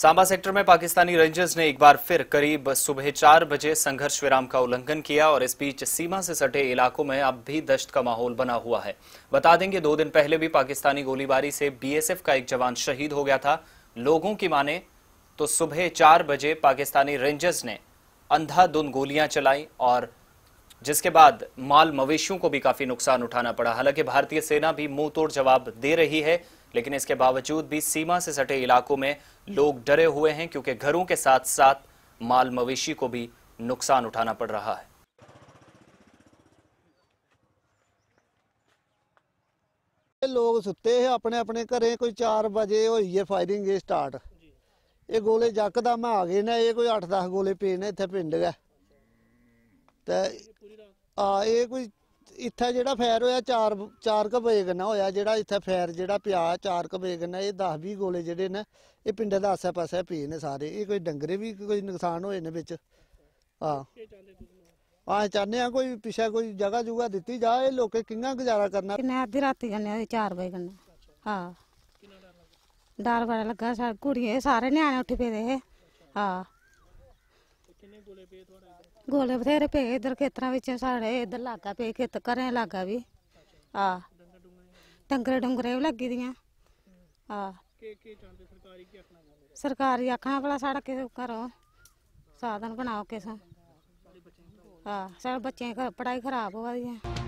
Samba sector में Pakistani rangers ने एक बार फिर करीब सुबह चार बजे संघर्ष विराम का उल्लंघन किया और इस बीच सीमा से सटे इलाकों में अब भी दश्त का माहौल बना हुआ है बता देंगे दो दिन पहले भी पाकिस्तानी गोलीबारी से बीएसएफ का एक जवान शहीद हो गया था लोगों की माने तो सुबह चार बजे पाकिस्तानी रेंजर्स ने अंधाधुंध गोलियां चलाई और जिसके बाद माल मवेशियों को भी काफी नुकसान उठाना पड़ा हालांकि भारतीय सेना भी मुंह तोड़ जवाब दे रही है लेकिन इसके बावजूद भी सीमा से सटे इलाकों में लोग डरे हुए हैं क्योंकि घरों के साथ साथ माल मवेशी को भी नुकसान उठाना पड़ रहा है लोग सुते हैं अपने अपने घरें कोई चार बजे हुई है फायरिंग स्टार्ट ये गोले जकदम आ गए ना ये कोई अठ दस गोले पे ਨੇ ਇੱਥੇ पिंड गए ਤੇ ये कोई ਇੱਥੇ ਜਿਹੜਾ ਫਾਇਰ ਹੋਇਆ 4 4 ਕ ਵਜੇ ਕਨਾ ਹੋਇਆ ਜਿਹੜਾ ਇੱਥੇ ਫਾਇਰ ਜਿਹੜਾ ਪਿਆ 4 ਕ ਵਜੇ ਕਨਾ ਇਹ 10 20 ਗੋਲੇ ਜਿਹੜੇ ਨੇ ਇਹ ਪਿੰਡ ਦਾ ਆਸੇ ਪਾਸੇ ਪੀ ਨੇ ਸਾਰੇ ਇਹ ਕੋਈ ਡੰਗਰੇ ਵੀ ਕੋਈ ਨੁਕਸਾਨ ਹੋਏ ਨੇ ਵਿੱਚ ਹਾਂ ਆ ਚਾਹਨੇ ਆ ਕੋਈ ਪਿਛਾ ਕੋਈ ਜਗ੍ਹਾ ਜੁਗਾ ਦਿੱਤੀ ਜਾ ਇਹ ਲੋਕੇ ਕਿੰਨਾ ਗੁਜ਼ਾਰਾ ਕਰਨਾ ਮੈਂ ਅੱਧੀ ਰਾਤੀ ਜਾਂਦੇ 4 ਵਜੇ ਕਨਾ ਹਾਂ ਡਰ ਬੜਾ ਲੱਗਾ ਸਾਰੇ ਕੁੜੀਆਂ ਸਾਰੇ ਨਿਆਣੇ ਉੱਠ ਪਏ ਦੇ ਹਾਂ ਕਿੰਨੇ ਗੋਲੇ ਪਏ ਤੁਹਾਡੇ ਇੱਧਰ ਗੋਲੇ ਬਥੇਰੇ ਪਏ ਇਧਰ ਖੇਤਰਾਂ ਵਿੱਚ ਸਾਡੇ ਇਧਰ ਲਾਗਾ ਪਏ ਖੇਤ ਘਰੇ ਲਾਗਾ ਵੀ ਆ ਡੰਗਰ ਡੁੰਗਰੇ ਡੰਗਰੇ ਡੁੰਗਰੇ ਵੀ ਲੱਗੀ ਦੀਆਂ ਆ ਕੀ ਕੀ ਚਾਹੁੰਦੇ ਸਰਕਾਰੀ ਕੀ ਆਖਣਾ ਚਾਹੁੰਦੇ ਸਰਕਾਰੀ ਆਖਣਾ ਭਲਾ ਸਾਡਾ ਕਿਸੇ ਕਰੋ ਸਾਧਨ ਬਣਾਓ ਕਿਸੇ ਹਾਂ ਸਾਡੇ ਬੱਚਿਆਂ ਦੀ ਪੜ੍ਹਾਈ ਖਰਾਬ ਹੋਵਾ ਦੀ ਹੈ